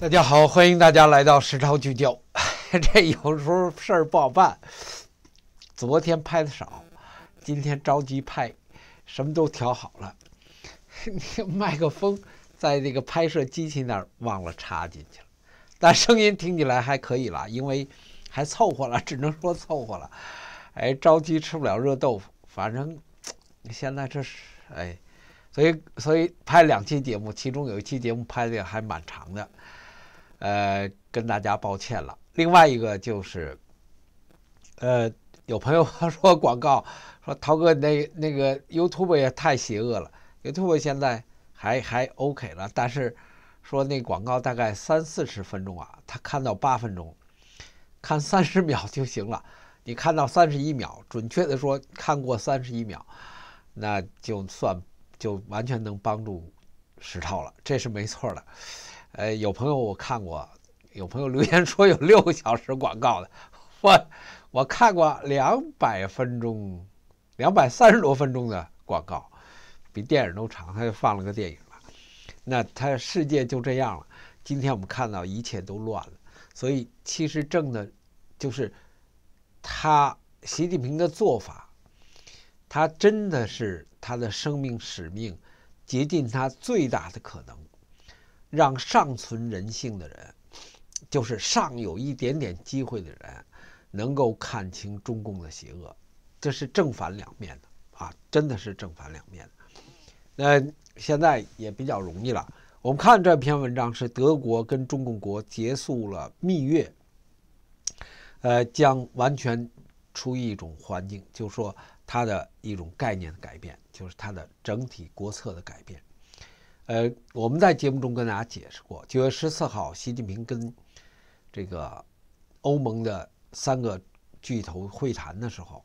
大家好，欢迎大家来到《时操聚焦》。这有时候事儿不好办。昨天拍的少，今天着急拍，什么都调好了。麦克风在那个拍摄机器那儿忘了插进去了，但声音听起来还可以了，因为还凑合了，只能说凑合了。哎，着急吃不了热豆腐，反正现在这是哎，所以所以拍两期节目，其中有一期节目拍的还蛮长的。呃，跟大家抱歉了。另外一个就是，呃，有朋友说广告，说涛哥那那个 YouTube 也太邪恶了。YouTube 现在还还 OK 了，但是说那广告大概三四十分钟啊，他看到八分钟，看三十秒就行了。你看到三十一秒，准确的说看过三十一秒，那就算就完全能帮助石头了，这是没错的。呃，有朋友我看过，有朋友留言说有六个小时广告的，我我看过两百分钟，两百三十多分钟的广告，比电影都长，他就放了个电影了。那他世界就这样了。今天我们看到一切都乱了，所以其实正的，就是他习近平的做法，他真的是他的生命使命，竭尽他最大的可能。让尚存人性的人，就是尚有一点点机会的人，能够看清中共的邪恶，这是正反两面的啊，真的是正反两面的。那现在也比较容易了。我们看这篇文章是德国跟中共国结束了蜜月，呃，将完全出一种环境，就说它的一种概念的改变，就是它的整体国策的改变。呃，我们在节目中跟大家解释过，九月十四号，习近平跟这个欧盟的三个巨头会谈的时候，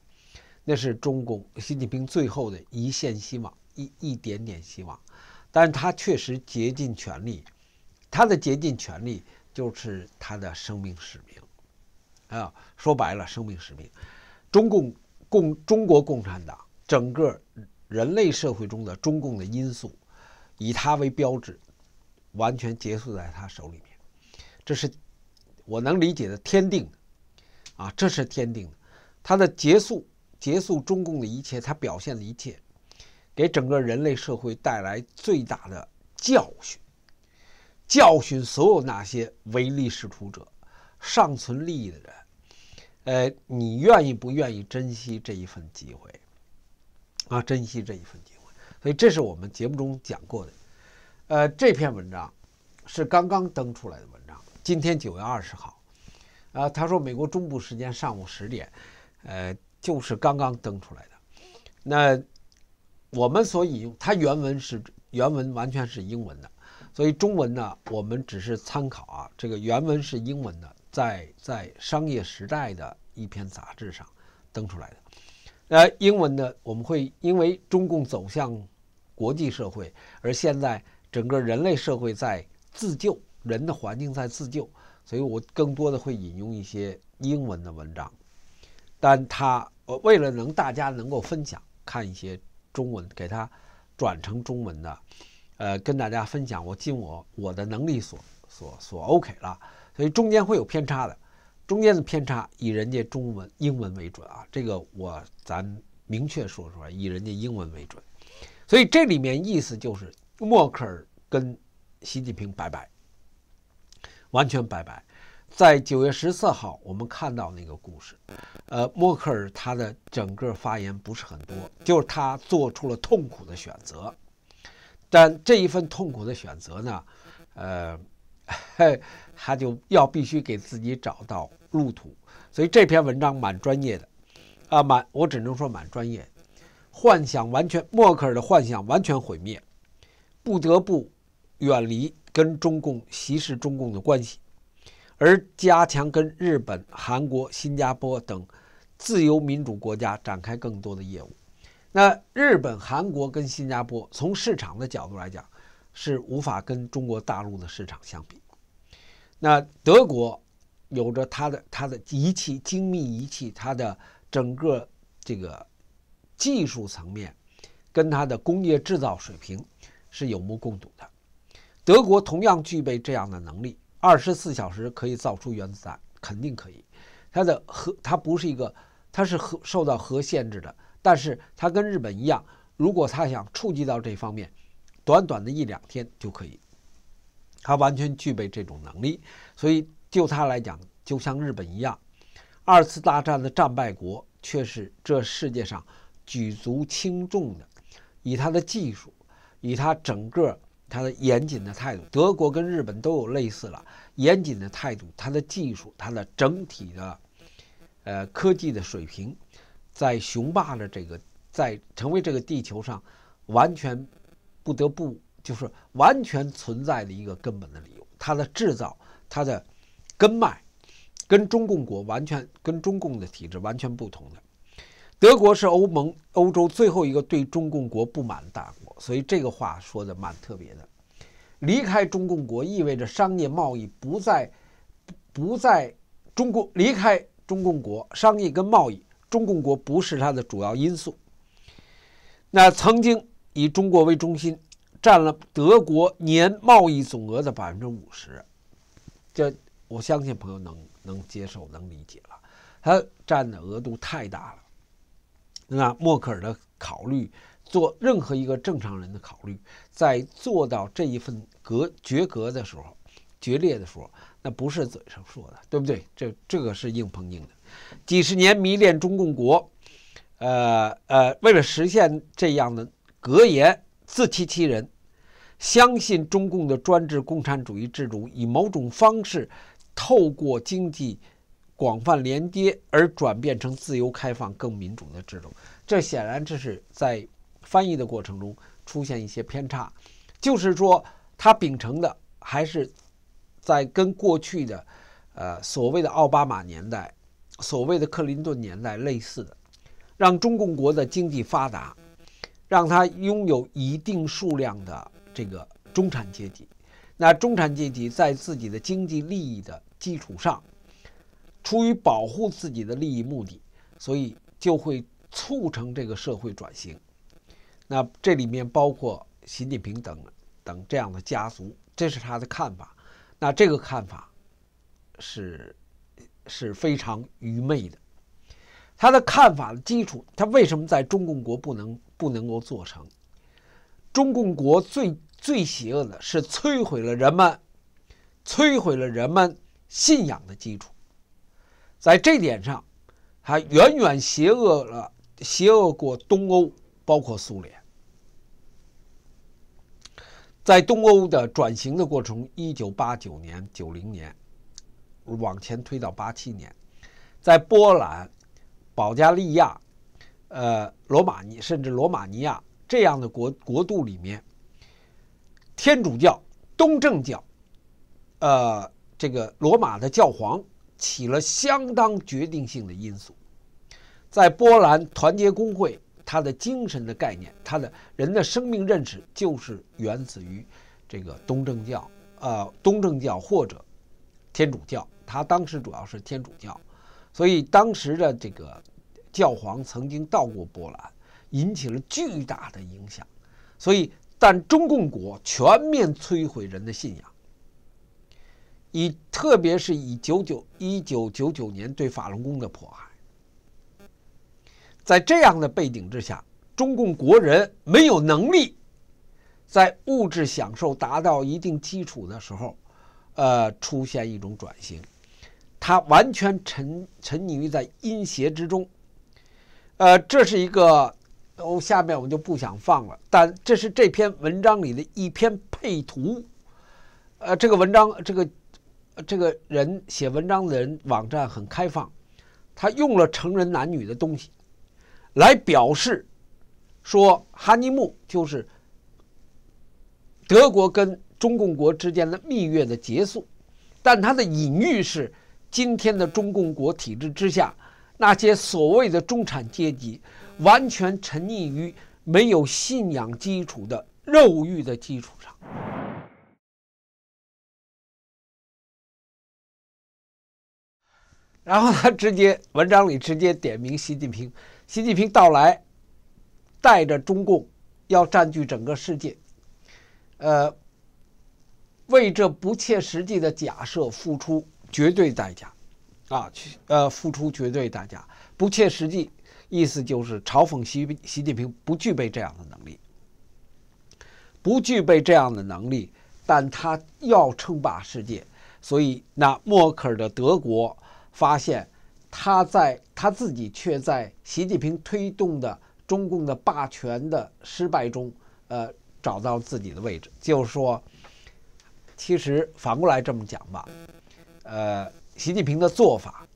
那是中共习近平最后的一线希望，一一点点希望。但他确实竭尽全力，他的竭尽全力就是他的生命使命啊。说白了，生命使命，中共共中国共产党整个人类社会中的中共的因素。以他为标志，完全结束在他手里面，这是我能理解的天定的啊，这是天定的。他的结束，结束中共的一切，他表现的一切，给整个人类社会带来最大的教训，教训所有那些唯利是图者、尚存利益的人。呃，你愿意不愿意珍惜这一份机会？啊，珍惜这一份机。所以这是我们节目中讲过的，呃，这篇文章是刚刚登出来的文章。今天九月二十号，啊，他说美国中部时间上午十点，呃，就是刚刚登出来的。那我们所引用，它原文是原文完全是英文的，所以中文呢，我们只是参考啊，这个原文是英文的，在在《商业时代》的一篇杂志上登出来的。呃，英文呢，我们会因为中共走向。国际社会，而现在整个人类社会在自救，人的环境在自救，所以我更多的会引用一些英文的文章，但他呃，为了能大家能够分享，看一些中文，给他转成中文的，呃，跟大家分享。我尽我我的能力所所所 OK 了，所以中间会有偏差的，中间的偏差以人家中文英文为准啊，这个我咱明确说出来，以人家英文为准。所以这里面意思就是，默克尔跟习近平拜拜，完全拜拜。在九月十四号，我们看到那个故事，呃，默克尔他的整个发言不是很多，就是他做出了痛苦的选择。但这一份痛苦的选择呢，呃，他就要必须给自己找到路途。所以这篇文章蛮专业的，啊，蛮我只能说蛮专业。幻想完全，默克尔的幻想完全毁灭，不得不远离跟中共、歧视中共的关系，而加强跟日本、韩国、新加坡等自由民主国家展开更多的业务。那日本、韩国跟新加坡从市场的角度来讲，是无法跟中国大陆的市场相比。那德国有着它的它的仪器、精密仪器，它的整个这个。技术层面，跟它的工业制造水平是有目共睹的。德国同样具备这样的能力，二十四小时可以造出原子弹，肯定可以。它的核，它不是一个，它是核受到核限制的。但是它跟日本一样，如果它想触及到这方面，短短的一两天就可以，它完全具备这种能力。所以就它来讲，就像日本一样，二次大战的战败国却是这世界上。举足轻重的，以他的技术，以他整个他的严谨的态度，德国跟日本都有类似了严谨的态度，他的技术，他的整体的，呃，科技的水平，在雄霸的这个，在成为这个地球上完全不得不就是完全存在的一个根本的理由。它的制造，它的根脉，跟中共国完全跟中共的体制完全不同的。德国是欧盟欧洲最后一个对中共国不满的大国，所以这个话说的蛮特别的。离开中共国意味着商业贸易不再不再中国离开中共国，商业跟贸易中共国不是它的主要因素。那曾经以中国为中心，占了德国年贸易总额的百分之五十，这我相信朋友能能接受能理解了，它占的额度太大了。那默克尔的考虑，做任何一个正常人的考虑，在做到这一份格决格的时候，决裂的时候，那不是嘴上说的，对不对？这这个是硬碰硬的，几十年迷恋中共国，呃呃，为了实现这样的格言，自欺欺人，相信中共的专制共产主义制度，以某种方式透过经济。广泛连接，而转变成自由开放、更民主的制度。这显然这是在翻译的过程中出现一些偏差，就是说，他秉承的还是在跟过去的，呃，所谓的奥巴马年代、所谓的克林顿年代类似的，让中共国的经济发达，让他拥有一定数量的这个中产阶级。那中产阶级在自己的经济利益的基础上。出于保护自己的利益目的，所以就会促成这个社会转型。那这里面包括习近平等等这样的家族，这是他的看法。那这个看法是是非常愚昧的。他的看法的基础，他为什么在中共国不能不能够做成？中共国最最邪恶的是摧毁了人们摧毁了人们信仰的基础。在这点上，他远远邪恶了，邪恶过东欧，包括苏联。在东欧的转型的过程，一九八九年、九零年往前推到八七年，在波兰、保加利亚、呃、罗马尼甚至罗马尼亚这样的国国度里面，天主教、东正教，呃，这个罗马的教皇。起了相当决定性的因素，在波兰团结工会，它的精神的概念，它的人的生命认识，就是源自于这个东正教，呃，东正教或者天主教，他当时主要是天主教，所以当时的这个教皇曾经到过波兰，引起了巨大的影响。所以，但中共国全面摧毁人的信仰。以特别是以九九一九九九年对法轮功的迫害，在这样的背景之下，中共国人没有能力在物质享受达到一定基础的时候，呃，出现一种转型，他完全沉沉溺于在阴邪之中，呃，这是一个，哦，下面我们就不想放了，但这是这篇文章里的一篇配图，呃，这个文章这个。这个人写文章的人，网站很开放，他用了成人男女的东西，来表示说哈尼木就是德国跟中共国之间的蜜月的结束，但他的隐喻是今天的中共国体制之下，那些所谓的中产阶级完全沉溺于没有信仰基础的肉欲的基础上。然后他直接文章里直接点名习近平，习近平到来，带着中共要占据整个世界，呃，为这不切实际的假设付出绝对代价，啊，去呃付出绝对代价，不切实际，意思就是嘲讽习习近平不具备这样的能力，不具备这样的能力，但他要称霸世界，所以那默克尔的德国。发现他在他自己却在习近平推动的中共的霸权的失败中，呃，找到自己的位置。就是说，其实反过来这么讲吧，呃，习近平的做法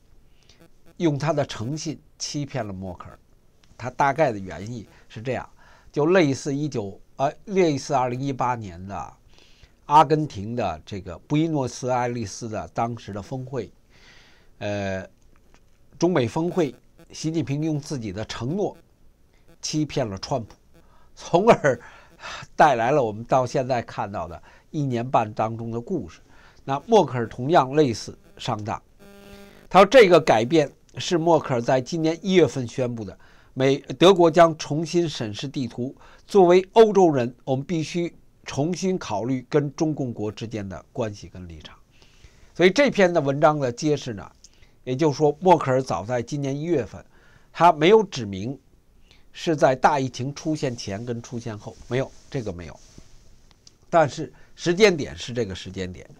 用他的诚信欺骗了默克尔。他大概的原意是这样，就类似一九呃，类似二零一八年的阿根廷的这个布宜诺斯艾利斯的当时的峰会。呃，中美峰会，习近平用自己的承诺欺骗了川普，从而 带来了我们到现在看到的一年半当中的故事。那默克尔同样类似上当，他说这个改变是默克尔在今年一月份宣布的，美德国将重新审视地图。作为欧洲人，我们必须重新考虑跟中共国之间的关系跟立场。所以这篇的文章的揭示呢？也就是说，默克尔早在今年一月份，他没有指明是在大疫情出现前跟出现后，没有这个没有，但是时间点是这个时间点，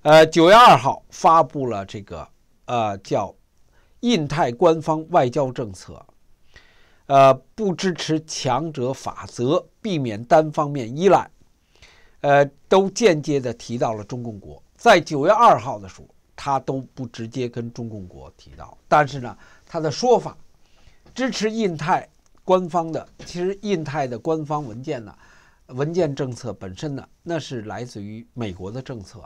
呃，九月二号发布了这个呃叫印太官方外交政策，呃，不支持强者法则，避免单方面依赖，呃，都间接的提到了中共国，在九月二号的时候。他都不直接跟中共国提到，但是呢，他的说法支持印太官方的。其实，印太的官方文件呢，文件政策本身呢，那是来自于美国的政策，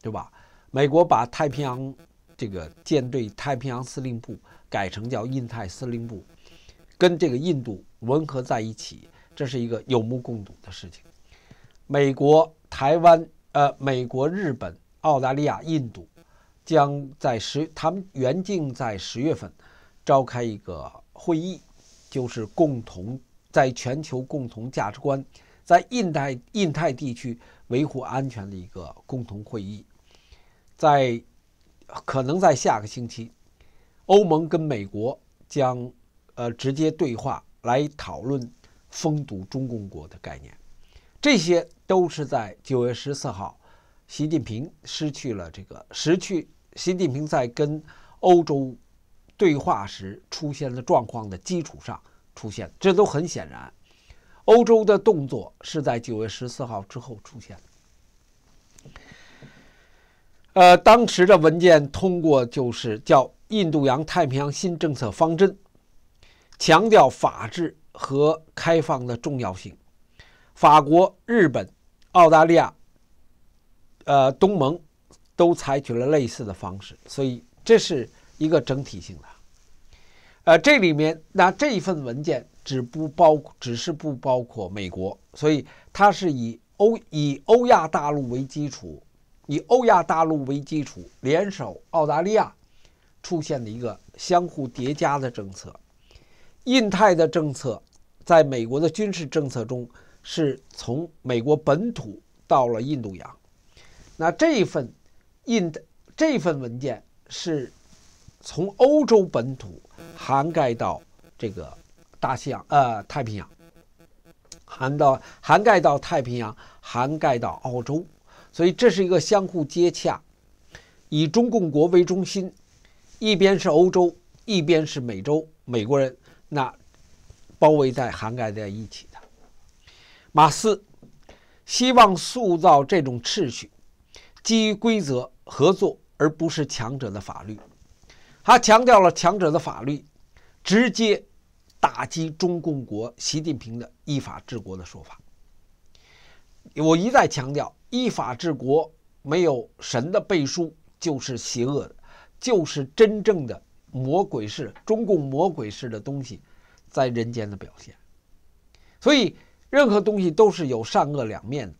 对吧？美国把太平洋这个舰队、太平洋司令部改成叫印太司令部，跟这个印度吻合在一起，这是一个有目共睹的事情。美国、台湾、呃，美国、日本、澳大利亚、印度。将在十，他们原定在十月份召开一个会议，就是共同在全球共同价值观，在印太印太地区维护安全的一个共同会议，在可能在下个星期，欧盟跟美国将呃直接对话来讨论封堵中共国的概念，这些都是在九月十四号，习近平失去了这个失去。习近平在跟欧洲对话时出现的状况的基础上出现，这都很显然。欧洲的动作是在九月十四号之后出现。呃，当时的文件通过就是叫《印度洋太平洋新政策方针》，强调法治和开放的重要性。法国、日本、澳大利亚、呃，东盟。都采取了类似的方式，所以这是一个整体性的。呃，这里面那这一份文件只不包，只是不包括美国，所以它是以欧以欧亚大陆为基础，以欧亚大陆为基础，联手澳大利亚出现的一个相互叠加的政策。印太的政策在美国的军事政策中是从美国本土到了印度洋，那这一份。印的这份文件是从欧洲本土涵盖到这个大西洋，呃，太平洋，涵到涵盖到太平洋，涵盖到澳洲，所以这是一个相互接洽，以中共国为中心，一边是欧洲，一边是美洲美国人，那包围在涵盖在一起的马斯希望塑造这种秩序，基于规则。合作，而不是强者的法律。他强调了强者的法律，直接打击中共国习近平的依法治国的说法。我一再强调，依法治国没有神的背书就是邪恶的，就是真正的魔鬼式中共魔鬼式的东西在人间的表现。所以，任何东西都是有善恶两面的。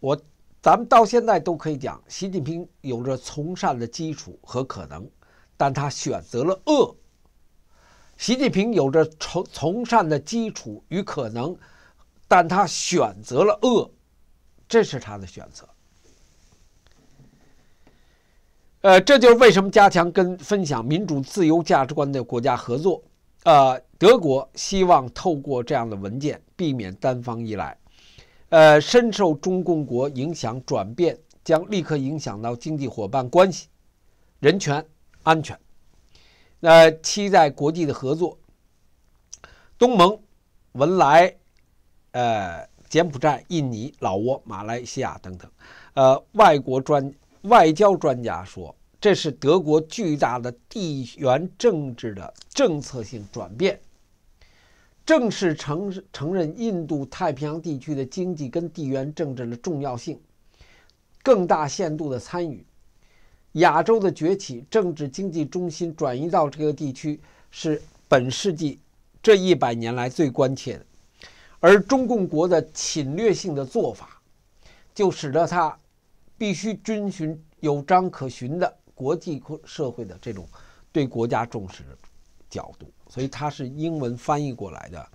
我。咱们到现在都可以讲，习近平有着从善的基础和可能，但他选择了恶。习近平有着从从善的基础与可能，但他选择了恶，这是他的选择。呃，这就是为什么加强跟分享民主自由价值观的国家合作。呃，德国希望透过这样的文件避免单方依赖。呃，深受中共国影响，转变将立刻影响到经济伙伴关系、人权、安全。呃，期待国际的合作。东盟、文莱、呃、柬埔寨、印尼、老挝、马来西亚等等。呃，外国专外交专家说，这是德国巨大的地缘政治的政策性转变。正式承承认印度太平洋地区的经济跟地缘政治的重要性，更大限度的参与亚洲的崛起，政治经济中心转移到这个地区是本世纪这一百年来最关切的。而中共国的侵略性的做法，就使得他必须遵循有章可循的国际社会的这种对国家重视角度。所以它是英文翻译过来的，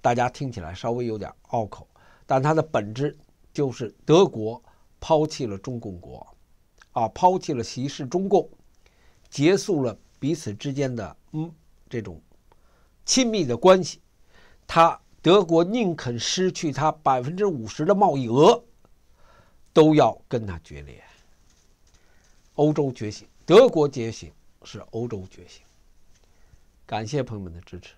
大家听起来稍微有点拗口，但它的本质就是德国抛弃了中共国，啊，抛弃了歧视中共，结束了彼此之间的嗯这种亲密的关系。他德国宁肯失去他百分之五十的贸易额，都要跟他决裂。欧洲觉醒，德国觉醒是欧洲觉醒。感谢朋友们的支持。